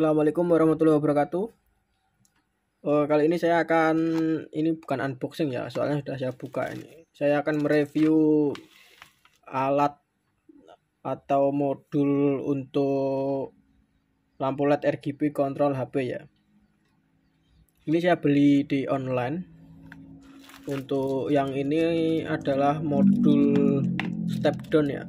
Assalamualaikum warahmatullahi wabarakatuh. Uh, kali ini saya akan ini bukan unboxing ya, soalnya sudah saya buka ini. Saya akan mereview alat atau modul untuk lampu LED RGB kontrol HP ya. Ini saya beli di online. Untuk yang ini adalah modul step down ya.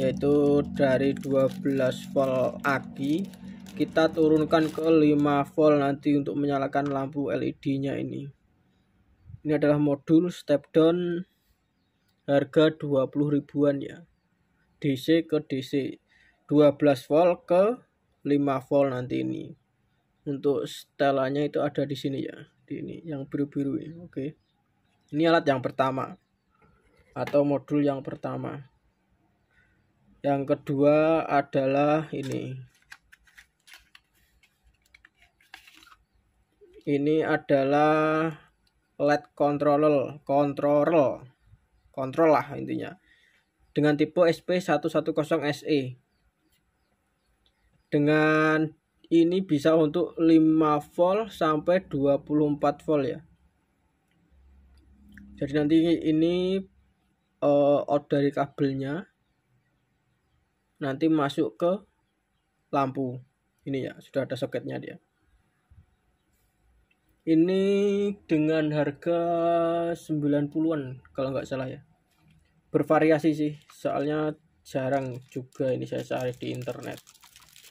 Yaitu dari 12 volt aki kita turunkan ke 5 volt nanti untuk menyalakan lampu LED nya ini ini adalah modul step down harga 20 ribuan ya DC ke DC 12 volt ke 5 volt nanti ini untuk setelannya itu ada di sini ya di ini yang biru-biru ini oke ini alat yang pertama atau modul yang pertama yang kedua adalah ini ini adalah LED controller, controller, kontrol lah intinya. Dengan tipe SP110SE. Dengan ini bisa untuk 5 volt sampai 24 volt ya. Jadi nanti ini uh, out dari kabelnya nanti masuk ke lampu ini ya sudah ada soketnya dia ini dengan harga 90-an kalau nggak salah ya bervariasi sih soalnya jarang juga ini saya cari di internet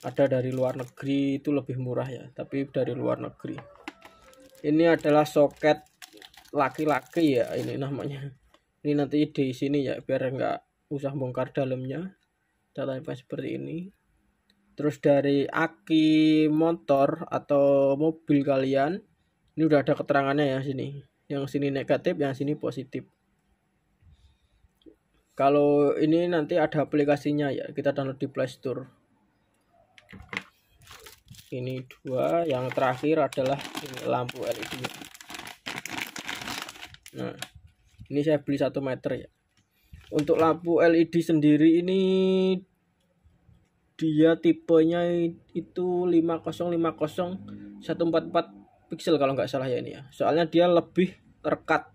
ada dari luar negeri itu lebih murah ya tapi dari luar negeri ini adalah soket laki-laki ya ini namanya ini nanti di sini ya biar nggak usah bongkar dalamnya caranya seperti ini terus dari aki motor atau mobil kalian ini udah ada keterangannya ya sini yang sini negatif yang sini positif kalau ini nanti ada aplikasinya ya kita download di Play Store ini dua yang terakhir adalah ini lampu LED nah ini saya beli satu meter ya untuk lampu LED sendiri ini dia tipenya itu 5050 144 pixel kalau nggak salah ya ini ya soalnya dia lebih rekat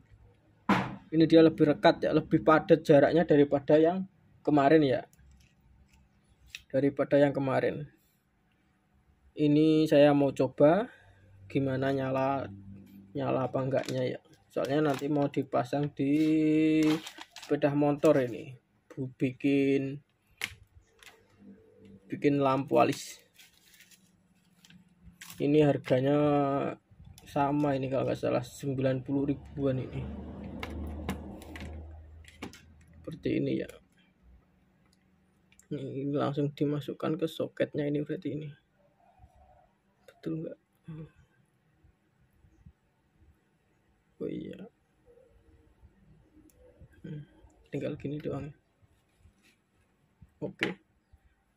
ini dia lebih rekat ya lebih padat jaraknya daripada yang kemarin ya daripada yang kemarin ini saya mau coba gimana nyala nyala apa enggaknya ya soalnya nanti mau dipasang di sepeda motor ini bu bikin bikin lampu alis ini harganya sama ini kalau nggak salah 90 ribuan ini seperti ini ya ini langsung dimasukkan ke soketnya ini berarti ini betul nggak hmm. oh iya hmm, tinggal gini doang oke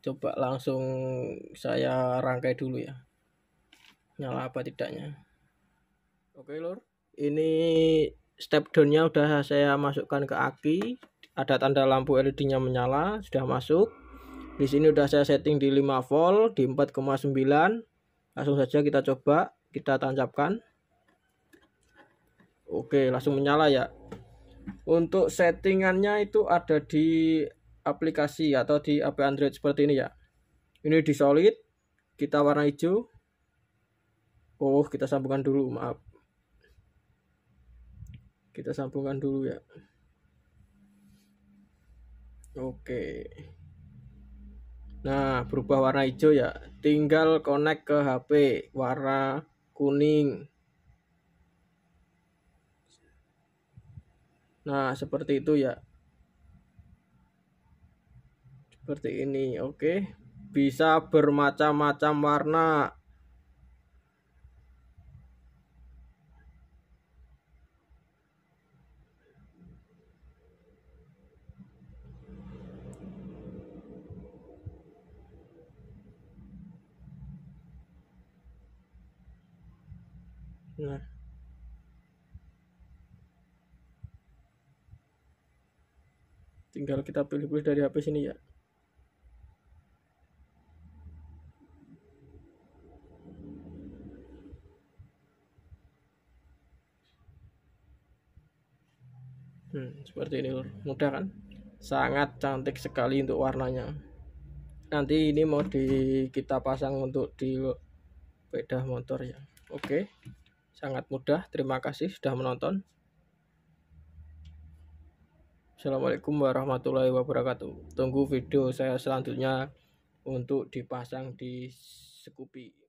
coba langsung saya rangkai dulu ya nyala apa tidaknya oke lor ini step downnya udah saya masukkan ke aki ada tanda lampu LED nya menyala sudah masuk di sini udah saya setting di 5 volt di 4,9 langsung saja kita coba kita tancapkan oke langsung menyala ya untuk settingannya itu ada di aplikasi atau di HP Android seperti ini ya ini di solid kita warna hijau Oh, kita sambungkan dulu, maaf. Kita sambungkan dulu ya. Oke. Nah, berubah warna hijau ya. Tinggal connect ke HP warna kuning. Nah, seperti itu ya. Seperti ini, oke. Bisa bermacam-macam warna. benar tinggal kita pilih-pilih dari HP sini ya hmm, seperti ini mudah kan sangat cantik sekali untuk warnanya nanti ini mau di kita pasang untuk di bedah motor ya oke okay sangat mudah. Terima kasih sudah menonton. Assalamualaikum warahmatullahi wabarakatuh. Tunggu video saya selanjutnya untuk dipasang di Scoopy.